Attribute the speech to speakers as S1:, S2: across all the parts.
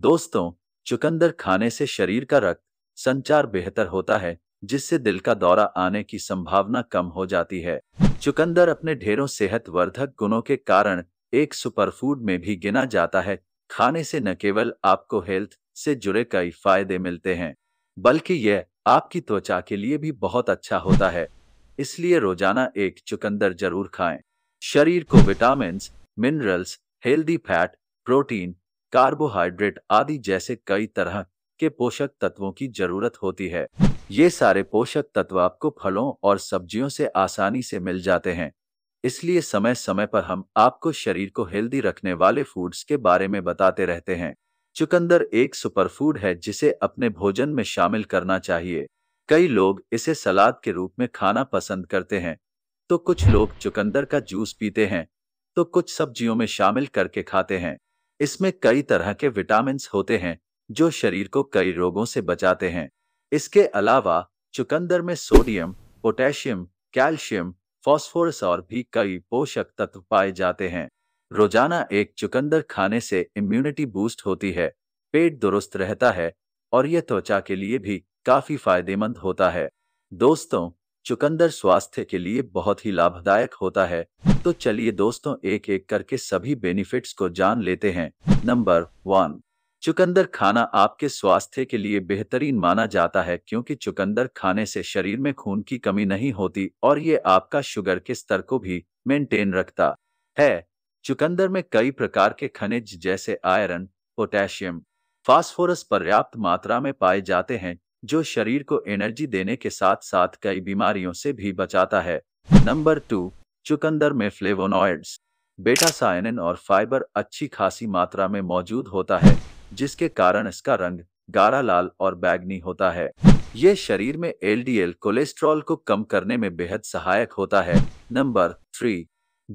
S1: दोस्तों चुकंदर खाने से शरीर का रक्त संचार बेहतर होता है जिससे दिल का दौरा आने की संभावना कम हो जाती है चुकंदर अपने ढेरों सेहतवर्धक गुणों के कारण एक सुपरफूड में भी गिना जाता है खाने से न केवल आपको हेल्थ से जुड़े कई फायदे मिलते हैं बल्कि यह आपकी त्वचा के लिए भी बहुत अच्छा होता है इसलिए रोजाना एक चुकंदर जरूर खाएं। शरीर को vitamin minerals healthy fat protein carbohydrate आदि जैसे कई तरह के पोषक तत्वों की जरूरत होती है ये सारे पोषक तत्व आपको फलों और सब्जियों से आसानी से मिल जाते हैं इसलिए समय समय पर हम आपको शरीर को हेल्दी रखने वाले फूड्स के बारे में बताते रहते हैं चुकंदर एक सुपरफूड है जिसे अपने भोजन में शामिल करना चाहिए कई लोग इसे सलाद के रूप में खाना पसंद करते हैं तो कुछ लोग चुकंदर का जूस पीते हैं तो कुछ सब्जियों में शामिल करके खाते हैं इसमें कई तरह के विटामिन होते हैं जो शरीर को कई रोगों से बचाते हैं इसके अलावा चुकंदर में सोडियम पोटेशियम कैल्शियम फॉस्फोरस और भी कई पोषक तत्व पाए जाते हैं रोजाना एक चुकंदर खाने से इम्यूनिटी बूस्ट होती है पेट दुरुस्त रहता है और यह त्वचा के लिए भी काफी फायदेमंद होता है दोस्तों चुकंदर स्वास्थ्य के लिए बहुत ही लाभदायक होता है तो चलिए दोस्तों एक एक करके सभी बेनिफिट्स को जान लेते हैं नंबर वन चुकंदर खाना आपके स्वास्थ्य के लिए बेहतरीन माना जाता है क्योंकि चुकंदर खाने से शरीर में खून की कमी नहीं होती और ये आपका शुगर के स्तर को भी मेंटेन रखता है चुकंदर में कई प्रकार के खनिज जैसे आयरन पोटेशियम फास्फोरस पर्याप्त मात्रा में पाए जाते हैं जो शरीर को एनर्जी देने के साथ साथ कई बीमारियों से भी बचाता है नंबर टू चुकंदर में फ्लेवोनॉइड्स बेटा साइनिन और फाइबर अच्छी खासी मात्रा में मौजूद होता है जिसके कारण इसका रंग गाढ़ा लाल और बैगनी होता है ये शरीर में एलडीएल कोलेस्ट्रॉल को कम करने में बेहद सहायक होता है नंबर थ्री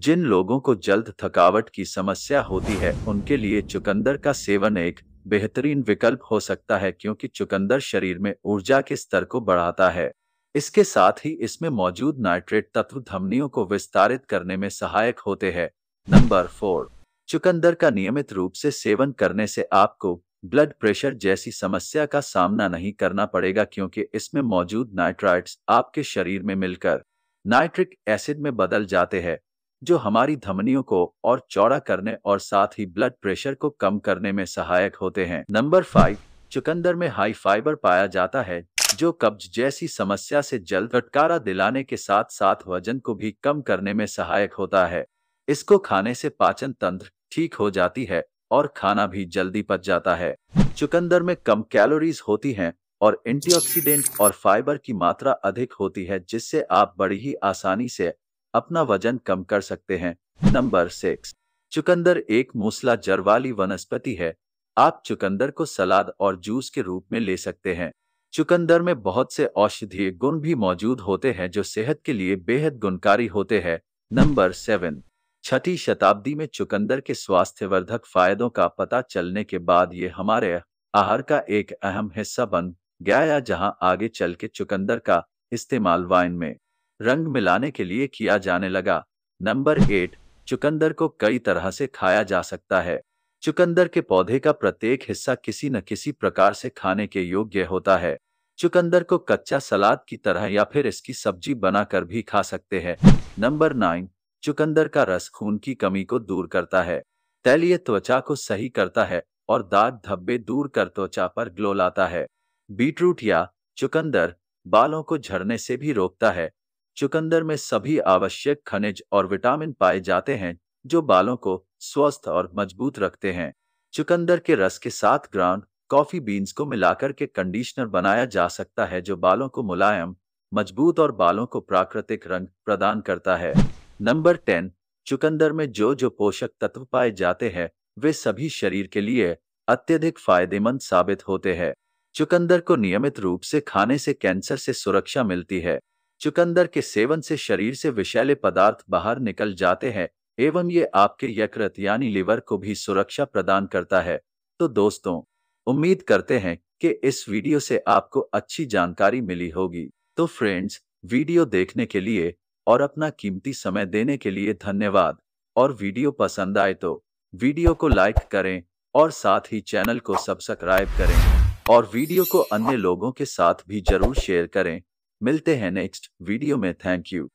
S1: जिन लोगों को जल्द थकावट की समस्या होती है उनके लिए चुकंदर का सेवन एक बेहतरीन विकल्प हो सकता है क्योंकि चुकंदर शरीर में ऊर्जा के स्तर को बढ़ाता है इसके साथ ही इसमें मौजूद नाइट्रेट तत्व धमनियों को विस्तारित करने में सहायक होते हैं नंबर फोर चुकंदर का नियमित रूप से सेवन करने से आपको ब्लड प्रेशर जैसी समस्या का सामना नहीं करना पड़ेगा क्योंकि इसमें मौजूद नाइट्राइट्स आपके शरीर में मिलकर नाइट्रिक एसिड में बदल जाते हैं जो हमारी धमनियों को और चौड़ा करने और साथ ही ब्लड प्रेशर को कम करने में सहायक होते हैं नंबर फाइव चुकंदर में हाई फाइबर पाया जाता है जो कब्ज जैसी समस्या से जल्द छुटकारा दिलाने के साथ साथ वजन को भी कम करने में सहायक होता है इसको खाने से पाचन तंत्र ठीक हो जाती है और खाना भी जल्दी पच जाता है चुकंदर में कम कैलोरीज होती हैं और एंटीऑक्सीडेंट और फाइबर की मात्रा अधिक होती है जिससे आप बड़ी ही आसानी से अपना वजन कम कर सकते हैं नंबर सिक्स चुकंदर एक मूसला जर वाली वनस्पति है आप चुकंदर को सलाद और जूस के रूप में ले सकते हैं चुकंदर में बहुत से औषधीय गुण भी मौजूद होते हैं जो सेहत के लिए बेहद गुणकारी होते हैं नंबर सेवन छठी शताब्दी में चुकंदर के स्वास्थ्यवर्धक फायदों का पता चलने के बाद ये हमारे आहार का एक अहम हिस्सा बन गया या जहां आगे चल के चुकंदर का इस्तेमाल वाइन में रंग मिलाने के लिए किया जाने लगा नंबर एट चुकंदर को कई तरह से खाया जा सकता है चुकंदर के पौधे का प्रत्येक हिस्सा किसी न किसी प्रकार से खाने के योग्य होता है चुकंदर को कच्चा सलाद की तरह या फिर इसकी सब्जी बनाकर भी खा सकते हैं नंबर नाइन चुकंदर का रस खून की कमी को दूर करता है तैलीय त्वचा को सही करता है और दाग धब्बे दूर कर त्वचा पर ग्लो लाता है बीटरूट या चुकंदर बालों को झड़ने से भी रोकता है चुकंदर में सभी आवश्यक खनिज और विटामिन पाए जाते हैं जो बालों को स्वस्थ और मजबूत रखते हैं चुकंदर के रस के साथ ग्राउंड कॉफी बीन्स को मिलाकर के कंडीशनर बनाया जा सकता है जो बालों को मुलायम मजबूत और बालों को प्राकृतिक रंग प्रदान करता है नंबर टेन चुकंदर में जो जो पोषक तत्व पाए जाते हैं वे सभी शरीर के लिए अत्यधिक फायदेमंद साबित होते हैं चुकंदर को नियमित रूप से खाने से कैंसर से सुरक्षा मिलती है चुकंदर के सेवन से शरीर से विषैले पदार्थ बाहर निकल जाते हैं एवं ये आपके यकृत यानी लिवर को भी सुरक्षा प्रदान करता है तो दोस्तों उम्मीद करते हैं कि इस वीडियो से आपको अच्छी जानकारी मिली होगी तो फ्रेंड्स वीडियो देखने के लिए और अपना कीमती समय देने के लिए धन्यवाद और वीडियो पसंद आए तो वीडियो को लाइक करें और साथ ही चैनल को सब्सक्राइब करें और वीडियो को अन्य लोगों के साथ भी जरूर शेयर करें मिलते हैं नेक्स्ट वीडियो में थैंक यू